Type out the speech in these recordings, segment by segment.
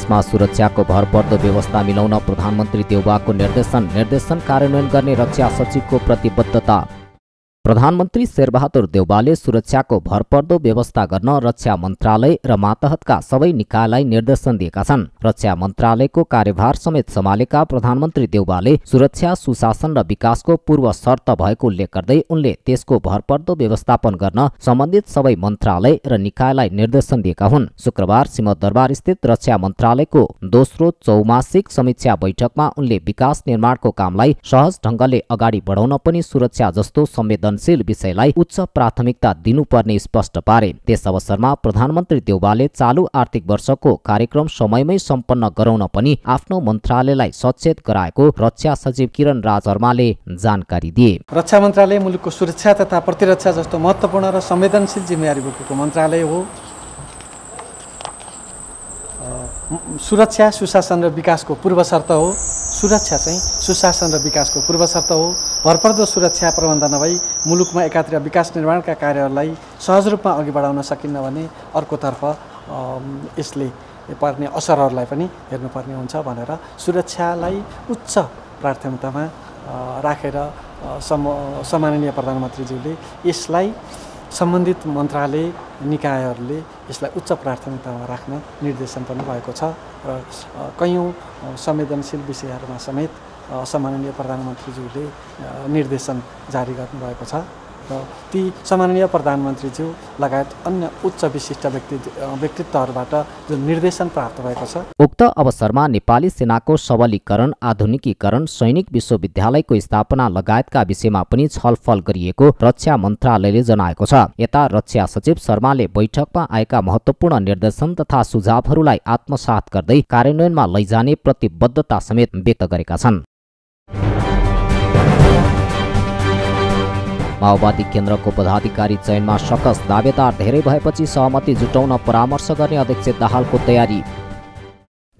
देशमा सुरक्षाको भरपर्दो व्यवस्था मिलाउन प्रधानमन्त्री देउबाको निर्देशन निर्देशन कार्यान्वयन गर्ने रक्षा सचिवको प्रतिबद्धता प्रधानमन्त्री शेरबहादुर देउबाले सुरक्षाको भरपर्दो व्यवस्था गर्न रक्षा मन्त्रालय र मातहतका सबै निकायलाई निर्देशन दिएका छन् रक्षा मन्त्रालयको कार्यभार समेत सम्हालेका प्रधानमन्त्री देउबाले सुरक्षा सुशासन र विकासको पूर्व शर्त भएको उल्लेख गर्दै उनले त्यसको भरपर्दो व्यवस्थापन गर्न सम्बन्धित सबै मन्त्रालय र निकायलाई निर्देशन दिएका हुन् शुक्रबार सिंहदरबार स्थित रक्षा मन्त्रालयको दोस्रो चौमासिक समीक्षा बैठकमा उनले विकास निर्माणको कामलाई सहज ढङ्गले अगाडि बढाउन पनि सुरक्षा जस्तो संवेदन संवेदनशील विषयलाई उच्च प्राथमिकता दिनुपर्ने स्पष्ट पारे त्यस अवसरमा प्रधानमन्त्री देउबाले चालु आर्थिक वर्षको कार्यक्रम समयमै सम्पन्न गराउन पनि आफ्नो मन्त्रालयलाई सचेत गराएको रक्षा सचिव किरण राज शर्माले जानकारी दिए रक्षा मन्त्रालय मुलुकको सुरक्षा तथा प्रतिरक्षा जस्तो महत्त्वपूर्ण र संवेदनशील जिम्मेवारी बोकेको मन्त्रालय हो सुरक्षा सुशासन र विकासको पूर्व शर्त हो सुरक्षा चाहिँ सुशासन र विकासको पूर्व शर्त हो भरपर्दो सुरक्षा प्रबन्ध नभई मुलुकमा एकातिर विकास निर्माणका कार्यहरूलाई सहज रूपमा अघि बढाउन सकिन्न भने अर्कोतर्फ यसले पर्ने असरहरूलाई पनि हेर्नुपर्ने हुन्छ भनेर सुरक्षालाई उच्च प्राथमिकतामा राखेर सम सम्माननीय प्रधानमन्त्रीज्यूले यसलाई सम्बन्धित मन्त्रालय निकायहरूले यसलाई उच्च प्राथमिकतामा राख्न निर्देशन पनि भएको छ र कैयौँ संवेदनशील विषयहरूमा समेत सम्माननीय प्रधानमन्त्रीज्यूले निर्देशन जारी गर्नुभएको छ ती सम्माननीय प्रधानमन्त्रीज्यू लगायत अन्य उच्च विशिष्ट व्यक्ति व्यक्तित्वहरूबाट जुन निर्देशन प्राप्त भएको छ उक्त अवसरमा नेपाली सेनाको सबलीकरण आधुनिकीकरण सैनिक विश्वविद्यालयको स्थापना लगायतका विषयमा पनि छलफल गरिएको रक्षा मन्त्रालयले जनाएको छ यता रक्षा सचिव शर्माले बैठकमा आएका महत्त्वपूर्ण निर्देशन तथा सुझावहरूलाई आत्मसात गर्दै कार्यान्वयनमा लैजाने प्रतिबद्धता समेत व्यक्त गरेका छन् माओवादी केन्द्रको पदाधिकारी चयनमा सकस दावेदार धेरै भएपछि सहमति जुटाउन परामर्श गर्ने अध्यक्ष दाहालको तयारी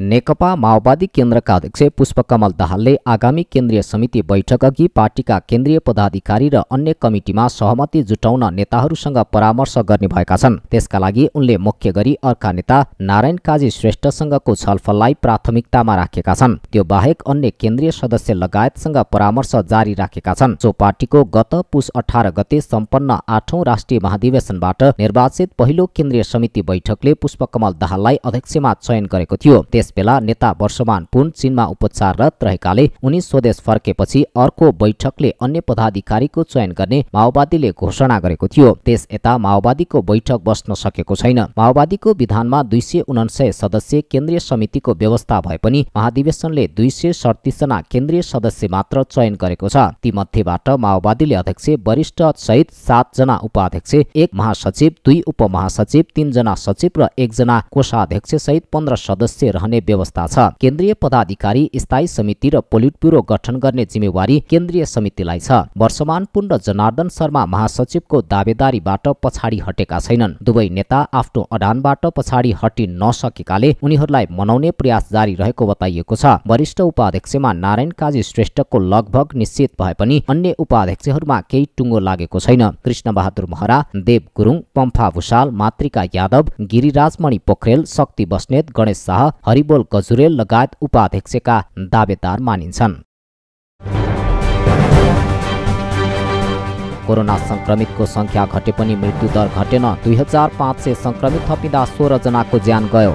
नेकपा माओवादी केन्द्रका अध्यक्ष पुष्पकमल दाहालले आगामी केन्द्रीय समिति बैठकअघि पार्टीका केन्द्रीय पदाधिकारी र अन्य कमिटिमा सहमति जुटाउन नेताहरूसँग परामर्श गर्ने भएका छन् त्यसका लागि उनले मुख्य गरी अर्का नेता नारायण काजी श्रेष्ठसँगको छलफललाई प्राथमिकतामा राखेका छन् त्यो बाहेक अन्य केन्द्रीय सदस्य लगायतसँग परामर्श जारी राखेका छन् जो पार्टीको गत पुस अठार गते सम्पन्न आठौं राष्ट्रिय महाधिवेशनबाट निर्वाचित पहिलो केन्द्रीय समिति बैठकले पुष्पकमल दाहाललाई अध्यक्षमा चयन गरेको थियो त्यसबेला नेता वर्षमान पुन चीनमा उपचाररत रहेकाले उनी स्वदेश फर्केपछि अर्को बैठकले अन्य पदाधिकारीको चयन गर्ने माओवादीले घोषणा गरेको थियो त्यस यता माओवादीको बैठक बस्न सकेको छैन माओवादीको विधानमा दुई सय केन्द्रीय समितिको व्यवस्था भए पनि महाधिवेशनले दुई सय सडतिसजना केन्द्रीय सदस्य मात्र चयन गरेको छ तीमध्येबाट माओवादीले अध्यक्ष वरिष्ठ सहित सातजना उपाध्यक्ष एक महासचिव दुई उपमहासचिव तीनजना सचिव र एकजना कोषाध्यक्ष सहित पन्ध्र सदस्य रहने व्यवस्था छ केन्द्रीय पदाधिकारी स्थायी समिति र पोलिट ब्युरो गठन गर्ने जिम्मेवारी केन्द्रीय समितिलाई छ वर्षमान पुण्ड जनार्दन शर्मा महासचिवको दावेदारीबाट पछाडि हटेका छैनन् दुवै नेता आफ्नो अडानबाट पछाडि हटि नसकेकाले उनीहरूलाई मनाउने प्रयास जारी रहेको बताइएको छ वरिष्ठ उपाध्यक्षमा नारायण काजी श्रेष्ठको लगभग निश्चित भए पनि अन्य उपाध्यक्षहरूमा केही टुङ्गो लागेको छैन कृष्णबहादुर महरा देव गुरुङ पम्फा भूषाल मातृका यादव गिरिराजमणि पोखरेल शक्ति बस्नेत गणेश शाह हरि सुबोल गजुरेल लगायत उपाध्यक्षका दावेदार मानिन्छन् कोरोना संक्रमितको संख्या घटे पनि मृत्युदर घटेन दुई हजार पाँच सय संक्रमित थपिँदा सोह्रजनाको ज्यान गयो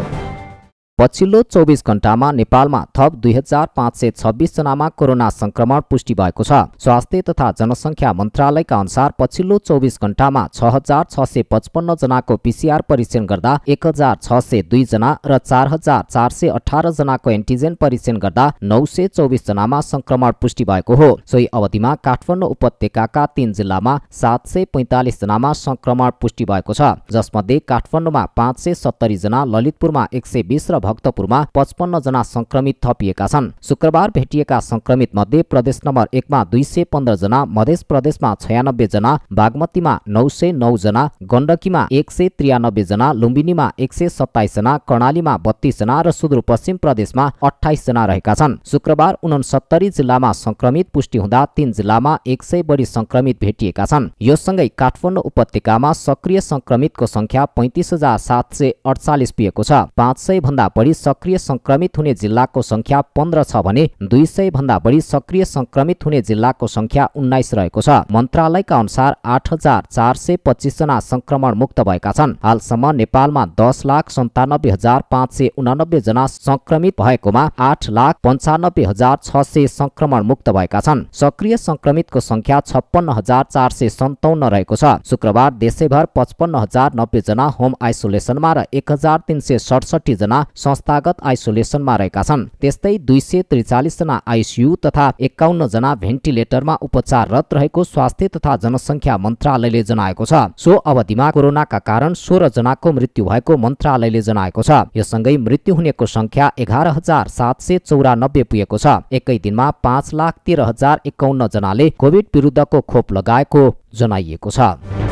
पछिल्लो चौबिस घण्टामा नेपालमा थप दुई हजार पाँच सय छब्बिसजनामा कोरोना संक्रमण पुष्टि भएको छ स्वास्थ्य तथा जनसङ्ख्या मन्त्रालयका अनुसार पछिल्लो चौबिस घण्टामा छ हजार छ सय पचपन्न जनाको पिसिआर परीक्षण गर्दा एक हजार छ सय दुईजना र चार हजार चार सय अठार जनाको एन्टिजेन परीक्षण गर्दा नौ सय चौबिसजनामा संक्रमण पुष्टि भएको हो सोही अवधिमा काठमाडौँ उपत्यकाका तीन जिल्लामा सात सय पैँतालिसजनामा संक्रमण पुष्टि भएको छ जसमध्ये काठमाडौँमा पाँच सय सत्तरीजना ललितपुरमा एक सय बिस र भक्तपुरमा पचपन्न जना संक्रमित थपिएका छन् शुक्रबार भेटिएका संक्रमित मध्ये प्रदेश नम्बर एकमा दुई सय पन्ध्र जना मध्य प्रदेशमा छयानब्बे जना बागमतीमा नौ सय नौजना गण्डकीमा एक सय त्रियानब्बे जना लुम्बिनीमा एक सय सत्ताइस जना कर्णालीमा बत्तीस जना र सुदूरपश्चिम प्रदेशमा अठाइस जना रहेका छन् शुक्रबार उनसत्तरी जिल्लामा संक्रमित पुष्टि हुँदा तीन जिल्लामा एक सय बढी संक्रमित भेटिएका छन् यो सँगै काठमाडौँ उपत्यकामा सक्रिय संक्रमितको संख्या पैँतिस हजार सात सय अडचालिस पुगेको छ पाँच सय भन्दा बढी सक्रिय संक्रमित हुने जिल्लाको संख्या पन्ध्र छ भने दुई सय भन्दा बढी सक्रिय संक्रमित हुने जिल्लाको संख्या उन्नाइस रहेको छ मन्त्रालयका अनुसार आठ हजार चार सय पच्चिसजना संक्रमण मुक्त भएका छन् हालसम्म नेपालमा दस लाख सन्तानब्बे हजार पाँच सय उनानब्बे जना संक्रमित भएकोमा आठ लाख पन्चानब्बे हजार छ सय संक्रमण मुक्त भएका छन् सक्रिय संक्रमितको संख्या छप्पन्न हजार चार सय सन्ताउन्न रहेको छ शुक्रबार देशैभर पचपन्न हजार नब्बे जना होम आइसोलेसनमा र एक हजार तिन सय सडसठी जना संस्थागत आइसोलेसनमा रहेका छन् त्यस्तै दुई सय त्रिचालिसजना आइसियु तथा एकाउन्नजना भेन्टिलेटरमा उपचाररत रहेको स्वास्थ्य तथा जनसङ्ख्या मन्त्रालयले जनाएको छ सो अवधिमा कोरोनाका कारण सोह्र जनाको मृत्यु भएको मन्त्रालयले जनाएको छ यससँगै मृत्यु हुनेको सङ्ख्या एघार हजार सात सय चौरानब्बे पुगेको छ एकै दिनमा पाँच लाख तेह्र हजार एकाउन्न जनाले कोभिड विरुद्धको खोप लगाएको जनाइएको छ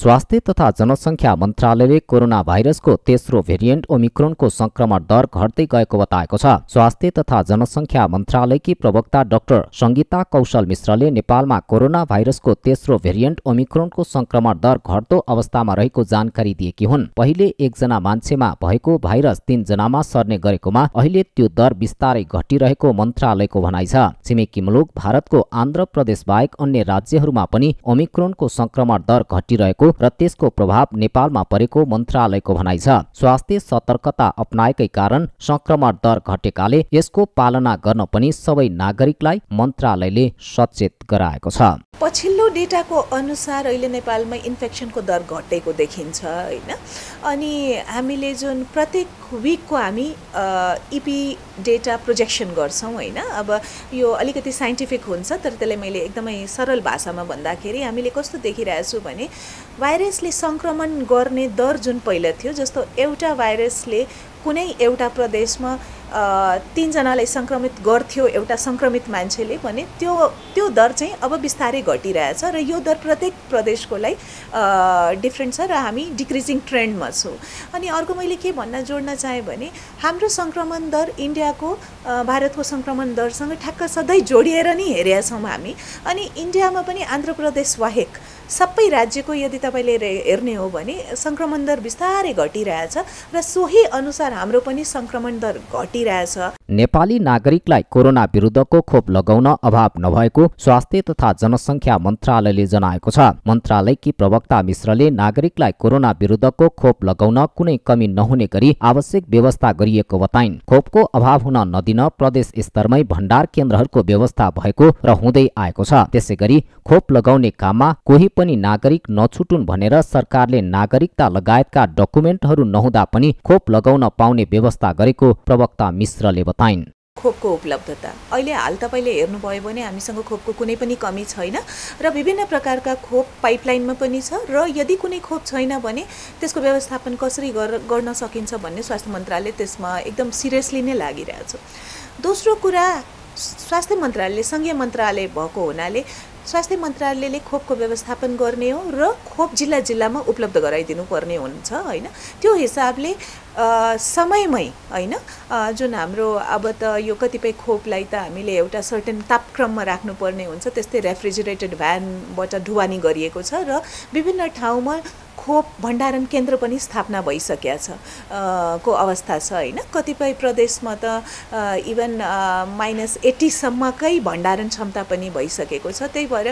स्वास्थ्य तथा जनसङ्ख्या मन्त्रालयले कोरोना भाइरसको तेस्रो भेरिएन्ट ओमिक्रोनको संक्रमण दर घट्दै गएको बताएको छ स्वास्थ्य तथा जनसङ्ख्या मन्त्रालयकी प्रवक्ता डाक्टर सङ्गीता कौशल मिश्रले नेपालमा कोरोना भाइरसको तेस्रो भेरिएन्ट ओमिक्रोनको संक्रमण दर घट्दो अवस्थामा रहेको जानकारी दिएकी हुन् पहिले एकजना मान्छेमा भएको भाइरस तीनजनामा सर्ने गरेकोमा अहिले त्यो दर बिस्तारै घटिरहेको मन्त्रालयको भनाइ छ छिमेकी मुलुक भारतको आन्ध्र प्रदेश बाहेक अन्य राज्यहरूमा पनि ओमिक्रोनको संक्रमण दर घटिरहेको भएको र त्यसको प्रभाव नेपालमा परेको मन्त्रालयको भनाइ छ स्वास्थ्य सतर्कता अप्नाएकै कारण संक्रमण दर घटेकाले यसको पालना गर्न पनि सबै नागरिकलाई मन्त्रालयले सचेत गराएको छ पछिल्लो डेटाको अनुसार अहिले नेपालमा इन्फेक्सनको दर घटेको देखिन्छ होइन अनि हामीले जुन प्रत्येक विकको हामी इपी डेटा प्रोजेक्सन गर्छौँ होइन अब यो अलिकति साइन्टिफिक हुन्छ तर त्यसलाई मैले एकदमै सरल भाषामा भन्दाखेरि हामीले कस्तो देखिरहेको भने भाइरसले सङ्क्रमण गर्ने दर जुन पहिला थियो जस्तो एउटा भाइरसले कुनै एउटा प्रदेशमा तिनजनालाई सङ्क्रमित गर्थ्यो एउटा सङ्क्रमित मान्छेले भने त्यो त्यो दर चाहिँ अब बिस्तारै घटिरहेछ र यो दर प्रत्येक प्रदेशको लागि डिफ्रेन्ट छ र हामी डिक्रिजिङ ट्रेन्डमा छौँ अनि अर्को मैले के भन्न जोड्न चाहेँ भने हाम्रो सङ्क्रमण दर इन्डियाको भारतको सङ्क्रमण दरसँग ठ्याक्क सधैँ जोडिएर नै हेरेका छौँ हामी अनि इन्डियामा पनि आन्ध्र प्रदेश बाहेक सबै राज्यको यदि तपाईँले हेर्ने हो भने सङ्क्रमण दर बिस्तारै घटिरहेछ र सोही अनुसार हाम्रो पनि सङ्क्रमण दर घटिरहेछ नेपाली नागरिकलाई कोरोना विरुद्धको खोप लगाउन अभाव नभएको स्वास्थ्य तथा जनसङ्ख्या मन्त्रालयले जनाएको छ मन्त्रालयकी प्रवक्ता मिश्रले नागरिकलाई कोरोना विरुद्धको खोप लगाउन कुनै कमी नहुने गरी आवश्यक व्यवस्था गरिएको बताइन् खोपको अभाव हुन नदिन प्रदेश स्तरमै भण्डार केन्द्रहरूको व्यवस्था भएको र हुँदै आएको छ त्यसै गरी खोप लगाउने काममा कोही पनि पनि नागरिक नछुटुन् भनेर सरकारले नागरिकता लगायतका डकुमेन्टहरू नहुँदा पनि खोप लगाउन पाउने व्यवस्था गरेको प्रवक्ता मिश्रले बताइन् खोपको उपलब्धता अहिले हाल तपाईँले हेर्नुभयो भने हामीसँग खोपको कुनै पनि कमी छैन र विभिन्न प्रकारका खोप पाइपलाइनमा पनि छ र यदि कुनै खोप छैन भने त्यसको व्यवस्थापन कसरी गर्न सकिन्छ भन्ने स्वास्थ्य मन्त्रालय त्यसमा एकदम सिरियसली नै लागिरहेछ दोस्रो कुरा स्वास्थ्य मन्त्रालयले सङ्घीय मन्त्रालय भएको हुनाले स्वास्थ्य मन्त्रालयले खोपको व्यवस्थापन गर्ने हो र खोप जिल्ला जिल्लामा उपलब्ध गराइदिनु पर्ने हुन्छ होइन त्यो हिसाबले समयमै होइन जुन हाम्रो अब त यो कतिपय खोपलाई त हामीले एउटा सर्टेन तापक्रममा राख्नुपर्ने हुन्छ त्यस्तै रेफ्रिजरेटेड भ्यानबाट ढुवानी गरिएको छ र विभिन्न ठाउँमा खोप भण्डारण केन्द्र पनि स्थापना भइसकेका छ को अवस्था छ होइन कतिपय प्रदेशमा त इभन माइनस एट्टीसम्मकै भण्डारण क्षमता पनि भइसकेको छ त्यही भएर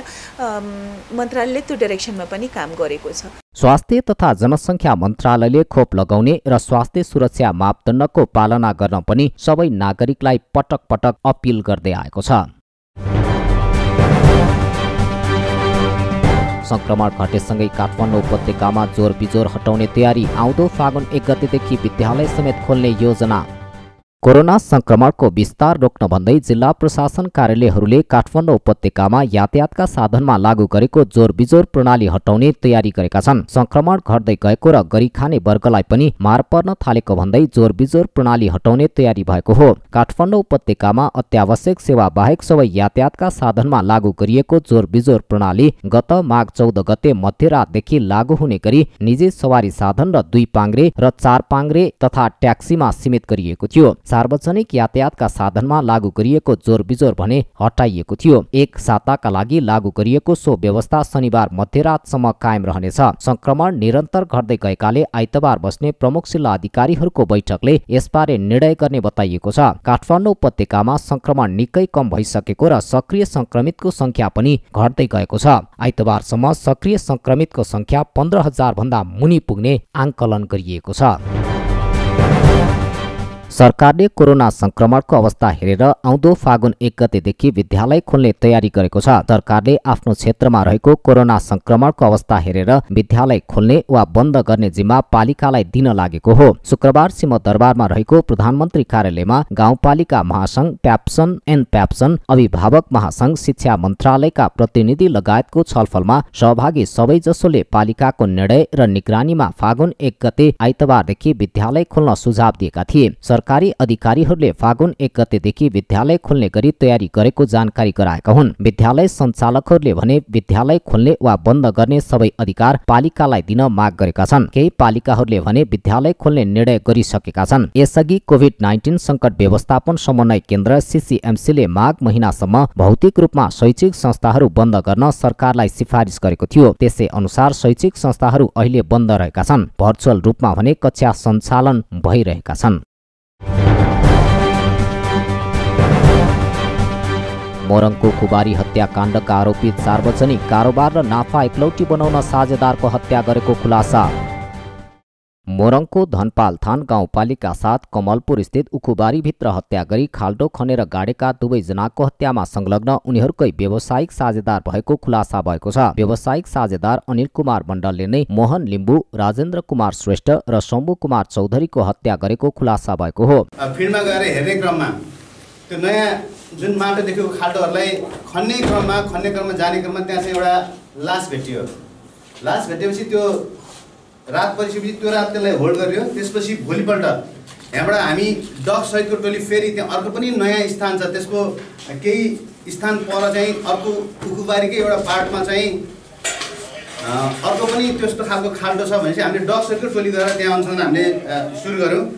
मन्त्रालयले त्यो डाइरेक्सनमा पनि काम गरेको छ स्वास्थ्य तथा जनसङ्ख्या मन्त्रालयले खोप लगाउने र स्वास्थ्य सुरक्षा मापदण्डको पालना गर्न पनि सबै नागरिकलाई पटक पटक अपिल गर्दै आएको छ सङ्क्रमण घटेसँगै काठमाडौँ उपत्यकामा जोर बिजोर हटाउने तयारी आउँदो फागुन एक गतेदेखि विद्यालय समेत खोल्ने योजना कोरोना संक्रमणको विस्तार रोक्न भन्दै जिल्ला प्रशासन कार्यालयहरूले काठमाडौँ उपत्यकामा यातायातका साधनमा लागू गरेको जोर बिजोर प्रणाली हटाउने तयारी गरेका छन् संक्रमण घट्दै गएको र गरिखाने वर्गलाई पनि मार पर्न थालेको भन्दै जोर बिजोर प्रणाली हटाउने तयारी भएको हो काठमाडौँ उपत्यकामा अत्यावश्यक सेवा बाहेक सबै यातायातका साधनमा लागू गरिएको जोर बिजोर प्रणाली गत माघ चौध गते मध्यरातदेखि लागू हुने गरी निजी सवारी साधन र दुई पाङ्रे र चार पाङ्रे तथा ट्याक्सीमा सीमित गरिएको थियो सार्वजनिक यातायातका साधनमा लागू गरिएको जोरबिजोर भने हटाइएको थियो एक साताका लागि लागू गरिएको सो व्यवस्था शनिबार मध्यरातसम्म कायम रहनेछ संक्रमण निरन्तर घट्दै गएकाले आइतबार बस्ने प्रमुख जिल्ला अधिकारीहरूको बैठकले यसबारे निर्णय गर्ने बताइएको छ काठमाडौँ उपत्यकामा संक्रमण निकै कम भइसकेको र सक्रिय संक्रमितको संख्या पनि घट्दै गएको छ आइतबारसम्म सक्रिय संक्रमितको संख्या पन्ध्र हजार भन्दा मुनि पुग्ने आङ्कलन गरिएको छ सरकारले कोरोना संक्रमणको अवस्था हेरेर आउँदो फागुन एक गतेदेखि विद्यालय खोल्ने तयारी गरेको छ सरकारले आफ्नो क्षेत्रमा रहेको कोरोना संक्रमणको अवस्था हेरेर विद्यालय खोल्ने वा बन्द गर्ने जिम्मा पालिकालाई दिन लागेको हो शुक्रबार सिंह दरबारमा रहेको प्रधानमन्त्री कार्यालयमा गाउँपालिका महासंघ प्याप्सन एन्ड प्याप्सन अभिभावक महासंघ शिक्षा मन्त्रालयका प्रतिनिधि लगायतको छलफलमा सहभागी सबैजसोले पालिकाको निर्णय र निगरानीमा फागुन एक गते आइतबारदेखि विद्यालय खोल्न सुझाव दिएका थिए सरकारी अधिकारीहरूले फागुन एक गतेदेखि विद्यालय खोल्ने गरी तयारी गरेको जानकारी गराएका हुन् विद्यालय सञ्चालकहरूले भने विद्यालय खोल्ने वा बन्द गर्ने सबै अधिकार पालिकालाई दिन माग गरेका छन् केही पालिकाहरूले भने विद्यालय खोल्ने निर्णय गरिसकेका छन् यसअघि कोभिड नाइन्टिन सङ्कट व्यवस्थापन समन्वय केन्द्र सिसिएमसीले माघ महिनासम्म भौतिक रूपमा शैक्षिक संस्थाहरू बन्द गर्न सरकारलाई सिफारिस गरेको थियो त्यसै अनुसार शैक्षिक संस्थाहरू अहिले बन्द रहेका छन् भर्चुअल रूपमा भने कक्षा सञ्चालन भइरहेका छन् मोरङको खुबारी हत्याकाण्डका आरोपित सार्वजनिक कारोबार र नाफा एकलौटी बनाउन साझेदारको हत्या गरेको खुलासा मोरङको धनपाल थान गाउँपालिका साथ कमलपुर स्थित उखुबारीभित्र हत्या गरी खाल्डो खनेर गाडेका दुवैजनाको हत्यामा संलग्न उनीहरूकै व्यावसायिक साझेदार भएको खुलासा भएको छ व्यावसायिक साझेदार अनिल कुमार मण्डलले नै मोहन लिम्बू राजेन्द्र कुमार श्रेष्ठ र शम्भु कुमार चौधरीको हत्या गरेको खुलासा भएको हो फिल्ममा गएर हेर्ने क्रममा त्यो नयाँ जुन माटोदेखिको देखेको खाल्टोहरूलाई खन्ने क्रममा खन्ने क्रममा जाने क्रममा त्यहाँ चाहिँ एउटा लास भेटियो लास भेटेपछि त्यो रात परिसकेपछि त्यो रात त्यसलाई होल्ड गरियो त्यसपछि भोलिपल्ट यहाँबाट हामी डकसहितको टोली फेरि त्यहाँ अर्को पनि नयाँ स्थान छ त्यसको केही स्थान पर चाहिँ अर्को उखुबारीकै एउटा पार्टमा चाहिँ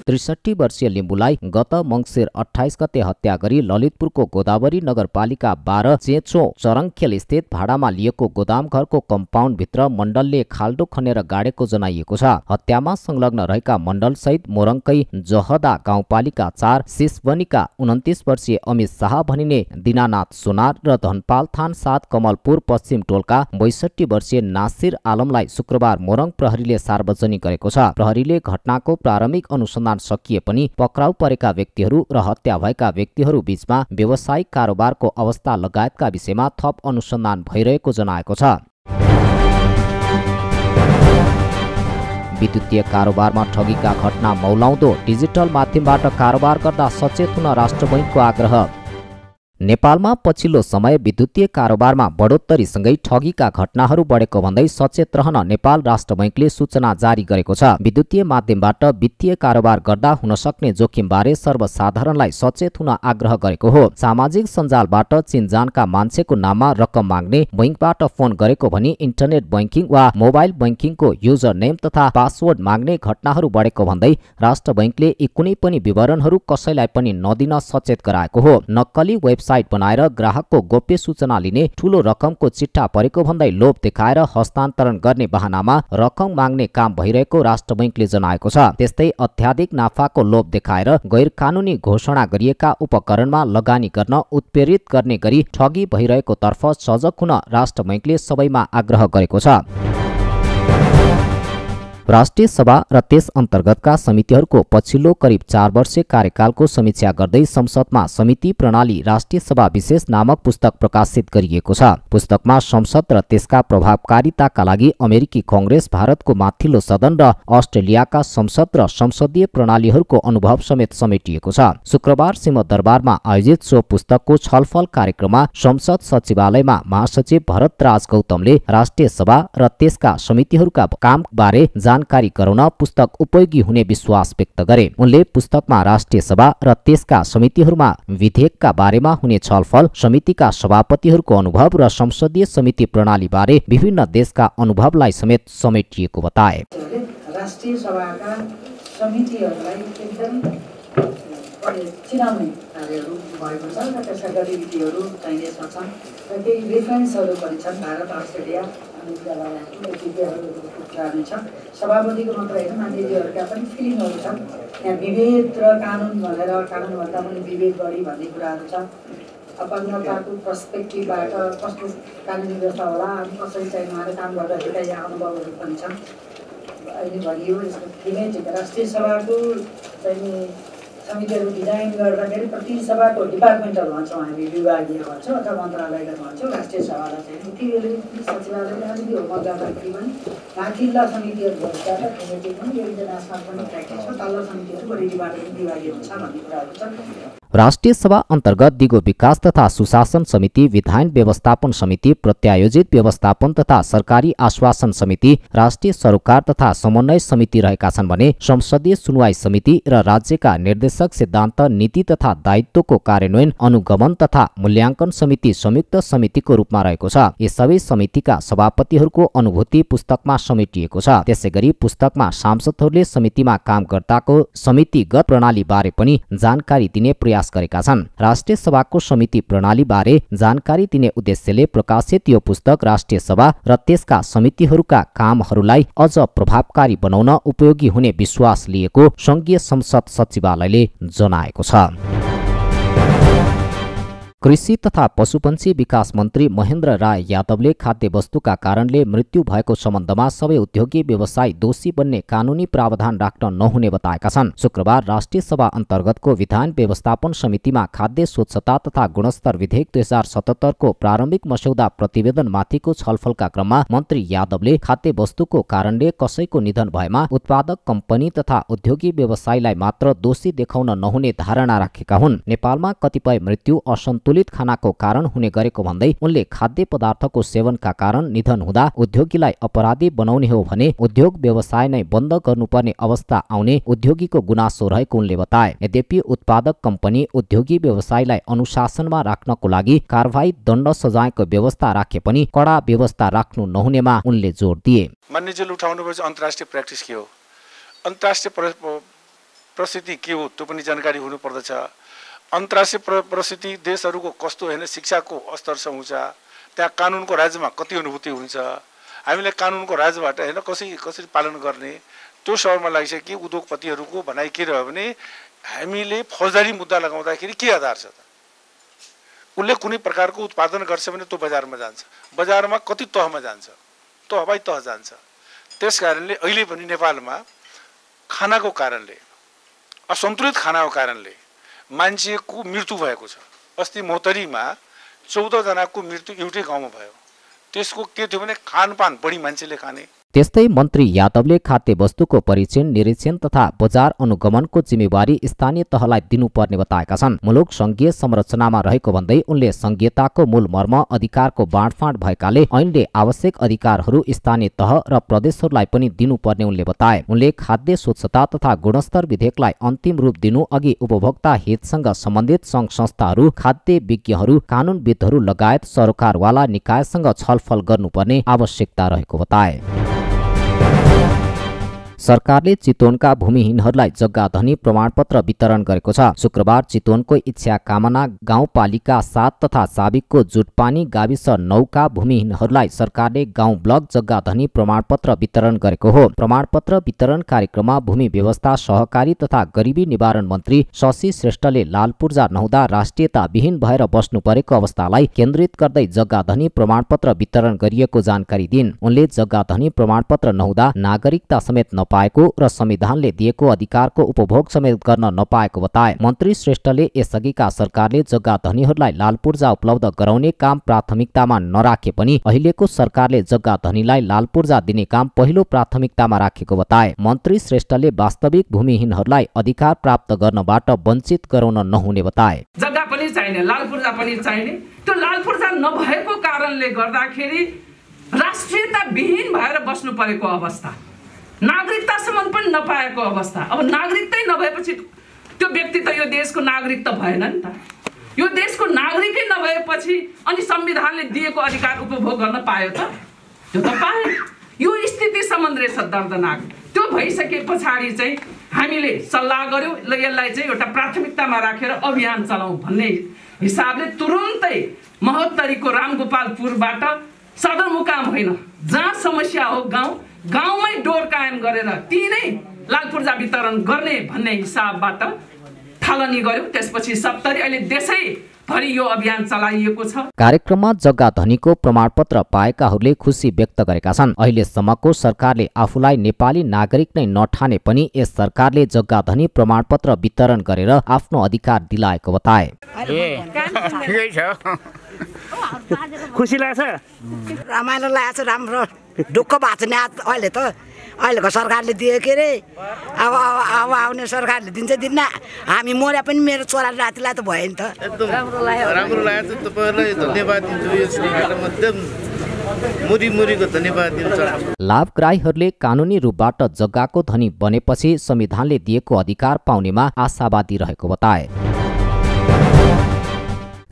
त्रिसठी वर्षीय लिम्बुलाई गत मङ्सिर अठाइस गते हत्या गरी ललितपुरको गोदावरी नगरपालिका बाह्र चेचो चरङखेल स्थित भाडामा लिएको गोदाम घरको कम्पाउन्डभित्र मण्डलले खाल्डो खनेर गाडेको जनाइएको छ हत्यामा संलग्न रहेका मण्डल सहित मोरङकै जहदा गाउँपालिका चार सिसबनीका उन्तिस वर्षीय अमित शाह भनिने दिनानाथ सोनार र धनपाल थान सात कमलपुर पश्चिम टोलका बैसठी वर्षीय नास नासिर आलमलाई शुक्रबार मोरङ प्रहरीले सार्वजनिक गरेको छ प्रहरीले घटनाको प्रारम्भिक अनुसन्धान सकिए पनि पक्राउ परेका व्यक्तिहरू र हत्या भएका व्यक्तिहरू बीचमा व्यावसायिक कारोबारको अवस्था लगायतका विषयमा थप अनुसन्धान भइरहेको जनाएको छ विद्युतीय कारोबारमा ठगीका घटना मौलाउँदो डिजिटल माध्यमबाट कारोबार गर्दा सचेत हुन राष्ट्र बैङ्कको आग्रह नेपालमा पछिल्लो समय विद्युतीय कारोबारमा बढोत्तरीसँगै ठगीका घटनाहरू बढेको भन्दै सचेत रहन नेपाल राष्ट्र बैङ्कले सूचना जारी गरेको छ विद्युतीय माध्यमबाट वित्तीय कारोबार गर्दा हुन सक्ने जोखिमबारे सर्वसाधारणलाई सचेत हुन आग्रह गरेको हो सामाजिक सञ्जालबाट चिनजानका मान्छेको नाममा रकम माग्ने बैङ्कबाट फोन गरेको भनी इन्टरनेट बैङ्किङ वा मोबाइल बैङ्किङको युजर नेम तथा पासवर्ड माग्ने घटनाहरू बढेको भन्दै राष्ट्र बैङ्कले यी कुनै पनि विवरणहरू कसैलाई पनि नदिन सचेत गराएको हो नक्कली वेब वेबसाइट बनाएर ग्राहकको गोप्य सूचना लिने ठूलो रकमको चिट्ठा परेको भन्दै लोभ देखाएर हस्तान्तरण गर्ने बहानामा रकम माग्ने काम भइरहेको राष्ट्र बैङ्कले जनाएको छ त्यस्तै अत्याधिक नाफाको लोभ देखाएर गैर कानुनी घोषणा गरिएका उपकरणमा लगानी गर्न उत्प्रेरित गर्ने गरी ठगी भइरहेको तर्फ सजग हुन राष्ट्र बैङ्कले सबैमा आग्रह गरेको छ राष्ट्रिय सभा र त्यस अन्तर्गतका समितिहरूको पछिल्लो करिब चार वर्ष कार्यकालको समीक्षा गर्दै संसदमा समिति प्रणाली राष्ट्रिय सभा विशेष नामक पुस्तक प्रकाशित गरिएको छ पुस्तकमा संसद र त्यसका प्रभावकारिताका लागि अमेरिकी कङ्ग्रेस भारतको माथिल्लो सदन र अस्ट्रेलियाका संसद र संसदीय प्रणालीहरूको अनुभव समेत समेटिएको छ शुक्रबार सिंहदरबारमा आयोजित सो पुस्तकको छलफल कार्यक्रममा संसद सचिवालयमा महासचिव राज गौतमले राष्ट्रिय सभा र त्यसका समितिहरूका कामबारे जानकारी गराउन पुस्तक उपयोगी हुने विश्वास व्यक्त गरे उनले पुस्तकमा राष्ट्रिय सभा र त्यसका समितिहरूमा विधेयकका बारेमा हुने छलफल समितिका सभापतिहरूको अनुभव र संसदीय समिति प्रणाली बारे विभिन्न देशका अनुभवलाई समेत समेटिएको बताए राष्ट्रिय सभाका समितिहरूलाई एकदम चिनाउने कार्यहरू भएको छ र त्यसका गतिविधिहरू चाहिने छन् र केही रेफरेन्सहरू पनि छन् भारत अस्ट्रेलिया सभापतिको मात्र होइन महादेवीहरूका पनि फिलिङहरू छन् त्यहाँ विभेद र कानुन भनेर कानुनभन्दा पनि विभेद बढी भन्ने कुराहरू छ अपङ्गताको पर्सपेक्टिभबाट कस्तो कानुन व्यवस्था होला अनि कसरी चाहिँ उहाँले काम गर्दाखेरि यहाँ अनुभवहरू पनि छन् अहिले भनियो यसको ठिकै ठिक राष्ट्रिय सभाको चाहिँ समितिहरू डिजाइन गर्दाखेरि प्रति सभाको डिपार्टमेन्टल भन्छौँ हामी विभागीय भन्छौँ अथवा मन्त्रालयलाई भन्छौँ राष्ट्रिय सभालाई चाहिँ नीतिहरू नीति सचिवालयले अलिकति होमवर्क गर्दाखेरि पनि माथिल्ला समितिहरू भएका र कमिटी पनि यो इन्टरनेसनल पनि प्र्याक्टिस छ तल्लो समितिहरू बढी डिपार्टमेन्ट विभागीय हुन्छ भन्ने कुराहरू छ राष्ट्रिय सभा अन्तर्गत दिगो विकास तथा सुशासन समिति विधान व्यवस्थापन समिति प्रत्यायोजित व्यवस्थापन तथा सरकारी आश्वासन समिति राष्ट्रिय सरोकार तथा समन्वय समिति रहेका छन् भने संसदीय सुनवाई समिति र राज्यका निर्देशक सिद्धान्त नीति तथा दायित्वको कार्यान्वयन अनुगमन तथा मूल्याङ्कन समिति संयुक्त समितिको रूपमा रहेको छ यी सबै समितिका सभापतिहरूको अनुभूति पुस्तकमा समेटिएको छ त्यसै गरी पुस्तकमा सांसदहरूले समितिमा काम गर्दाको समितिगत प्रणाली बारे पनि जानकारी दिने प्रयास प्रयास गरेका छन् राष्ट्रिय सभाको समिति प्रणालीबारे जानकारी दिने उद्देश्यले प्रकाशित यो पुस्तक राष्ट्रिय सभा र त्यसका समितिहरूका कामहरूलाई अझ प्रभावकारी बनाउन उपयोगी हुने विश्वास लिएको संघीय संसद सचिवालयले जनाएको छ कृषि तथा पशुपन्छी विकास मन्त्री महेन्द्र राय यादवले खाद्य वस्तुका कारणले मृत्यु भएको सम्बन्धमा सबै उद्योगी व्यवसाय दोषी बन्ने कानूनी प्रावधान राख्न नहुने बताएका छन् शुक्रबार राष्ट्रिय सभा अन्तर्गतको विधान व्यवस्थापन समितिमा खाद्य स्वच्छता तथा गुणस्तर विधेयक दुई हजार सतहत्तरको प्रारम्भिक मस्यौदा प्रतिवेदनमाथिको छलफलका क्रममा मन्त्री यादवले खाद्य वस्तुको कारणले कसैको निधन भएमा उत्पादक कम्पनी तथा उद्योगी व्यवसायलाई मात्र दोषी देखाउन नहुने धारणा राखेका हुन् नेपालमा कतिपय मृत्यु असन्तुल सन्तुलित खानाको कारण हुने गरेको भन्दै उनले खाद्य पदार्थको सेवनका कारण निधन हुँदा उद्योगीलाई अपराधी बनाउने हो भने उद्योग व्यवसाय नै बन्द गर्नुपर्ने अवस्था आउने उद्योगीको गुनासो रहेको उनले बताए यद्यपि उत्पादक कम्पनी उद्योगी व्यवसायलाई अनुशासनमा राख्नको लागि कारवाही दण्ड सजायको व्यवस्था राखे पनि कडा व्यवस्था राख्नु नहुनेमा उनले जोड दिए मान्यजल उठाउनुपर्छ अन्तर्राष्ट्रिय प्र्याक्टिस के हो अन्तर्राष्ट्रिय प्रसिद्धि के हो त्यो पनि जानकारी हुनुपर्दछ अन्तर्राष्ट्रिय परिस्थिति प्रसिद्धि देशहरूको कस्तो होइन शिक्षाको स्तर छ हुन्छ त्यहाँ कानुनको राज्यमा कति अनुभूति हुन्छ हामीले कानुनको राज्यबाट होइन कसरी कसरी पालन गर्ने त्यो सहरमा लागिसक्यो उद्योगपतिहरूको भनाइ के रह्यो भने हामीले फौजदारी मुद्दा लगाउँदाखेरि के आधार छ त उसले कुनै प्रकारको उत्पादन गर्छ भने त्यो बजारमा जान्छ बजारमा कति तहमा जान्छ तह तहबाई तह जान्छ त्यस कारणले अहिले पनि नेपालमा खानाको कारणले असन्तुलित खानाको कारणले मान्छेको मृत्यु भएको छ अस्ति मोहतरीमा चौधजनाको मृत्यु एउटै गाउँमा भयो त्यसको के थियो भने खानपान बढी मान्छेले खाने त्यस्तै मन्त्री यादवले खाद्यवस्तुको परीक्षण निरीक्षण तथा बजार अनुगमनको जिम्मेवारी स्थानीय तहलाई दिनुपर्ने बताएका छन् मुलुक संघीय संरचनामा रहेको भन्दै उनले संघीयताको मूल मर्म अधिकारको बाँडफाँड भएकाले ऐनले आवश्यक अधिकारहरू स्थानीय तह र प्रदेशहरूलाई पनि दिनुपर्ने उनले बताए उनले खाद्य स्वच्छता तथा गुणस्तर विधेयकलाई अन्तिम रूप दिनु अघि उपभोक्ता हितसँग सम्बन्धित सङ्घ संस्थाहरू खाद्य विज्ञहरू कानूनविदहरू लगायत सरकारवाला निकायसँग छलफल गर्नुपर्ने आवश्यकता रहेको बताए सरकारले चितवनका भूमिहीनहरूलाई जग्गा धनी प्रमाणपत्र वितरण गरेको छ शुक्रबार चितवनको इच्छा कामना गाउँपालिका सात तथा साबिकको जुटपानी गाविस नौका भूमिहीनहरूलाई सरकारले गाउँ ब्लक जग्गा धनी प्रमाणपत्र वितरण गरेको हो प्रमाणपत्र वितरण कार्यक्रममा भूमि व्यवस्था सहकारी तथा गरिबी निवारण मन्त्री शशि श्रेष्ठले लाल पूर्जा नहुँदा विहीन भएर बस्नु परेको अवस्थालाई केन्द्रित गर्दै जग्गा धनी प्रमाणपत्र वितरण गरिएको जानकारी दिन उनले जग्गा धनी प्रमाणपत्र नहुँदा नागरिकता समेत नपा नपाएको र संविधानले दिएको अधिकारको उपभोग समेत गर्न नपाएको बताए मन्त्री श्रेष्ठले यसअघिका सरकारले जग्गा धनीहरूलाई लाल पूर्जा उपलब्ध गराउने काम प्राथमिकतामा नराखे पनि अहिलेको सरकारले जग्गा धनीलाई लाल पूर्जा दिने काम पहिलो प्राथमिकतामा राखेको बताए मन्त्री श्रेष्ठले वास्तविक भूमिहीनहरूलाई अधिकार प्राप्त गर्नबाट वञ्चित गराउन नहुने बताए जग्गा पनि चाहिने लाल पनि चाहिने त्यो लाल नभएको कारणले गर्दाखेरि राष्ट्रियता विहीन भएर बस्नु परेको अवस्था नागरिकतासम्म पनि नपाएको अवस्था अब नागरिकतै नभएपछि त्यो व्यक्ति त यो देशको नागरिक त भएन नि त यो देशको नागरिकै नभएपछि अनि संविधानले दिएको अधिकार उपभोग गर्न पायो त त्यो त पाएन यो स्थितिसम्म रहेछ दर्दनाक त्यो भइसके पछाडि चाहिँ हामीले सल्लाह गऱ्यौँ र यसलाई चाहिँ एउटा प्राथमिकतामा राखेर अभियान चलाउँ भन्ने हिसाबले तुरुन्तै महोत्तरीको रामगोपालपुरबाट सदरमुकाम होइन जहाँ समस्या हो गाउँ गाउँमै डोर कायम गरेर ती नै पूर्जा वितरण गर्ने भन्ने हिसाबबाट थालनी गर्यो त्यसपछि सप्तरी अहिले देशैभरि यो अभियान चलाइएको छ कार्यक्रममा जग्गा धनीको प्रमाणपत्र पाएकाहरूले खुसी व्यक्त गरेका छन् अहिलेसम्मको सरकारले आफूलाई नेपाली नागरिक नै नठाने पनि यस सरकारले जग्गा धनी प्रमाणपत्र वितरण गरेर आफ्नो अधिकार दिलाएको बताए खुसी लाग्छ रमाइलो लागेको छ राम्रो ढुक्क भएको छ नि अहिले त अहिलेको सरकारले दियो के अरे अब अब आउने सरकारले दिन्छ दिन्न हामी मर्या पनि मेरो छोरा रातिलाई त भयो नि त राम्रो लाग्यो तपाईँलाई धन्यवाद दिन्छु लाभग्राहीहरूले कानुनी रूपबाट जग्गाको धनी बनेपछि संविधानले दिएको अधिकार पाउनेमा आशावादी रहेको बताए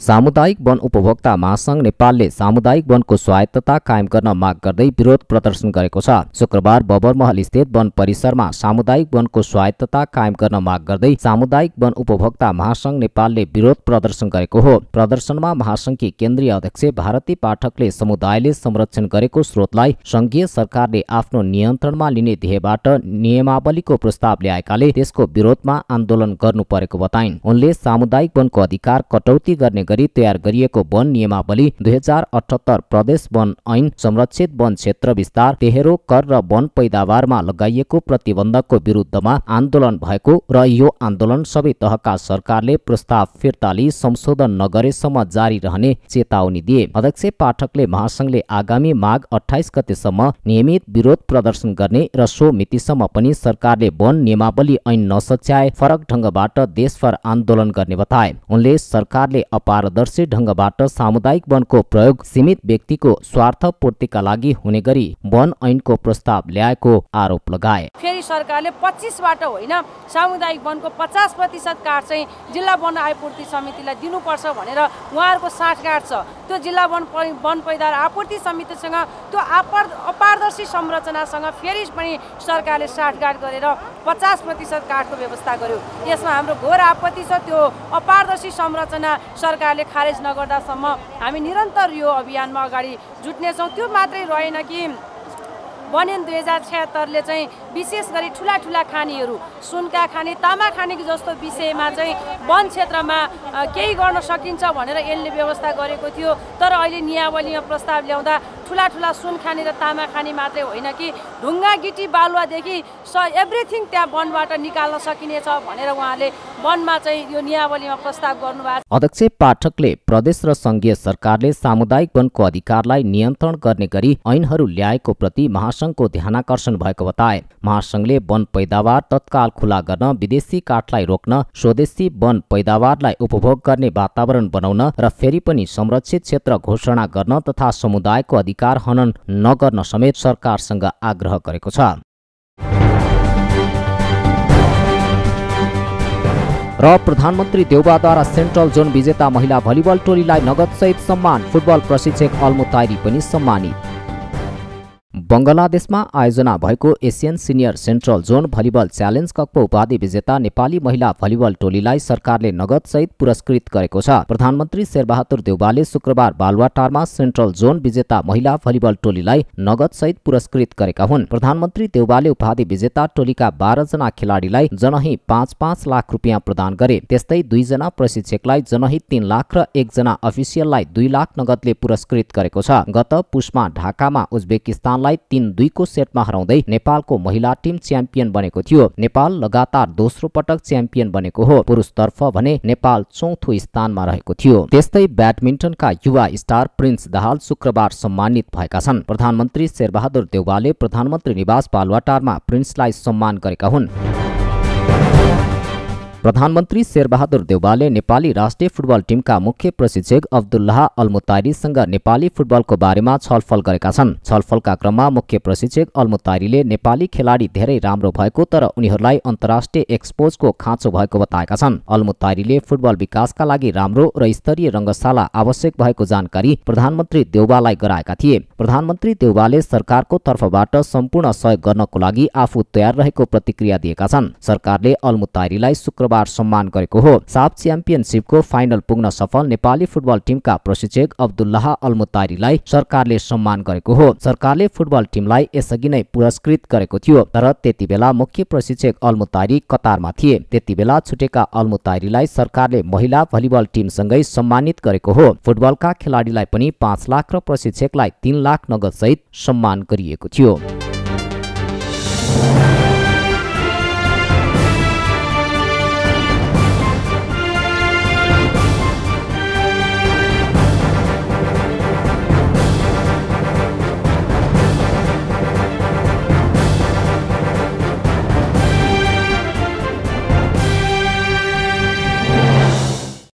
सामुदायिक वन उपभोक्ता महासङ्घ नेपालले सामुदायिक वनको स्वायत्तता कायम गर्न माग गर्दै विरोध प्रदर्शन गरेको छ शुक्रबार बबरमहल स्थित वन परिसरमा सामुदायिक वनको स्वायत्तता कायम गर्न माग गर्दै सामुदायिक वन उपभोक्ता महासङ्घ नेपालले विरोध प्रदर्शन गरेको हो प्रदर्शनमा महासङ्घकी केन्द्रीय अध्यक्ष भारती पाठकले समुदायले संरक्षण गरेको स्रोतलाई सङ्घीय सरकारले आफ्नो नियन्त्रणमा लिने ध्येयबाट नियमावलीको प्रस्ताव ल्याएकाले त्यसको विरोधमा आन्दोलन गर्नु परेको बताइन् उनले सामुदायिक वनको अधिकार कटौती गर्ने गरी तयार गरिएको वन नियमावली दुई हजार अठहत्तर प्रदेश वन ऐन संरक्षित वन क्षेत्र विस्तार तेह्रो कर र वन पैदावारमा लगाइएको प्रतिबन्धको विरुद्धमा आन्दोलन भएको र यो आन्दोलन सबै तहका सरकारले प्रस्ताव फिर्ता संशोधन नगरेसम्म जारी रहने चेतावनी दिए अध्यक्ष पाठकले महासंघले आगामी माघ अठाइस गतेसम्म नियमित विरोध प्रदर्शन गर्ने र सो मितिसम्म पनि सरकारले वन नियमावली ऐन नसच्याए फरक ढङ्गबाट देशभर आन्दोलन गर्ने बताए उनले सरकारले अपार पारदर्शी ढङ्गबाट सामुदायिक वनको प्रयोग सीमित व्यक्तिको स्वार्थ पूर्तिका लागि हुने गरी वन ऐनको प्रस्ताव ल्याएको आरोप लगाए फेरि सरकारले पच्चिसबाट होइन सामुदायिक वनको पचास प्रतिशत काठ चाहिँ जिल्ला वन आपूर्ति समितिलाई दिनुपर्छ भनेर उहाँहरूको साठगाठ छ त्यो जिल्ला वन वन पैदार आपूर्ति समितिसँग त्यो अपारदर्शी संरचनासँग फेरि पनि सरकारले साठगाठ गरेर पचास प्रतिशत काठको व्यवस्था गर्यो यसमा हाम्रो घोर आपत्ति छ त्यो अपारदर्शी संरचना सरकार सरकारले खारेज नगर्दासम्म हामी निरन्तर यो अभियानमा अगाडि जुट्नेछौँ त्यो मात्रै रहेन कि बनेन दुई हजार छ्यात्तरले चाहिँ विशेष गरी ठुला ठुला खानीहरू सुनका खाने तामा खाने जस्तो विषयमा चाहिँ वन क्षेत्रमा केही गर्न सकिन्छ भनेर यसले व्यवस्था गरेको थियो तर अहिले नियावलीमा प्रस्ताव ल्याउँदा ठुला ठुला सुन खाने र तामा खाने मात्रै होइन कि ढुङ्गा गिटी बालुवादेखि स एभ्रिथिङ त्यहाँ वनबाट निकाल्न सकिनेछ भनेर उहाँले वनमा चाहिँ यो नियावलीमा प्रस्ताव गर्नुभएको अध्यक्ष पाठकले प्रदेश र सङ्घीय सरकारले सामुदायिक वनको अधिकारलाई नियन्त्रण गर्ने गरी ऐनहरू ल्याएको प्रति महासङ्घको ध्यानकर्षण भएको बताए महासङ्घले वन पैदावार तत्काल खुला गर्न विदेशी काठलाई रोक्न स्वदेशी वन पैदावारलाई उपभोग गर्ने वातावरण बनाउन र फेरि पनि संरक्षित क्षेत्र घोषणा गर्न तथा समुदायको अधिकार अधिकार हनन नगर्न समेत सरकारसँग आग्रह गरेको छ र प्रधानमन्त्री देउबाद्वारा सेन्ट्रल जोन विजेता महिला भलिबल टोलीलाई नगदसहित सम्मान फुटबल प्रशिक्षक ताइरी पनि सम्मानित बङ्गलादेशमा आयोजना भएको Asian senior central zone volleyball challenge कपको उपाधि विजेता नेपाली महिला भलिबल टोलीलाई सरकारले नगदसहित पुरस्कृत गरेको छ प्रधानमन्त्री शेरबहादुर देउवाले शुक्रबार बालुवाटारमा सेन्ट्रल जोन विजेता महिला भलिबल टोलीलाई नगदसहित पुरस्कृत गरेका हुन् प्रधानमन्त्री देउवाले उपाधि विजेता टोलीका बाह्रजना खेलाडीलाई जनही पाँच पाँच लाख रुपियाँ प्रदान गरे त्यस्तै दुईजना प्रशिक्षकलाई जनही तीन लाख र एकजना अफिसियललाई दुई लाख नगदले पुरस्कृत गरेको छ गत पुष्मा ढाकामा उज्बेकिस्तान जापानलाई तीन दुईको सेटमा हराउँदै नेपालको महिला टिम च्याम्पियन बनेको थियो नेपाल लगातार दोस्रो पटक च्याम्पियन बनेको हो पुरुषतर्फ भने नेपाल चौथो स्थानमा रहेको थियो त्यस्तै ब्याडमिन्टनका युवा स्टार प्रिन्स दाहाल शुक्रबार सम्मानित भएका छन् प्रधानमन्त्री शेरबहादुर देउवाले प्रधानमन्त्री निवास बालवाटारमा प्रिन्सलाई सम्मान गरेका हुन् प्रधानमन्त्री शेरबहादुर देउबाले नेपाली राष्ट्रिय फुटबल टिमका मुख्य प्रशिक्षक अब्दुल्लाह अल्मुतारीसँग नेपाली फुटबलको बारेमा छलफल गरेका छन् छलफलका क्रममा मुख्य प्रशिक्षक अल्मुतारीले नेपाली खेलाडी धेरै राम्रो भएको तर उनीहरूलाई अन्तर्राष्ट्रिय एक्सपोजको खाँचो भएको बताएका छन् अल्मुतारीले फुटबल विकासका लागि राम्रो र स्तरीय रङ्गशाला आवश्यक भएको जानकारी प्रधानमन्त्री देउबालाई गराएका थिए प्रधानमन्त्री देउबाले सरकारको तर्फबाट सम्पूर्ण सहयोग गर्नको लागि आफू तयार रहेको प्रतिक्रिया दिएका छन् सरकारले अल्मुतारीलाई शुक्र आभार सम्मान गरेको हो साफ च्याम्पियनसिपको फाइनल पुग्न सफल नेपाली फुटबल टिमका प्रशिक्षक अब्दुल्लाह अल्मुतारीलाई सरकारले सम्मान गरेको हो सरकारले फुटबल टिमलाई यसअघि नै पुरस्कृत गरेको थियो तर त्यति बेला मुख्य प्रशिक्षक अल्मुतारी कतारमा थिए त्यति बेला छुटेका अल्मुतारीलाई सरकारले महिला भलिबल टिमसँगै सम्मानित गरेको हो फुटबलका खेलाडीलाई पनि पाँच लाख र प्रशिक्षकलाई तीन लाख नगद सहित सम्मान गरिएको थियो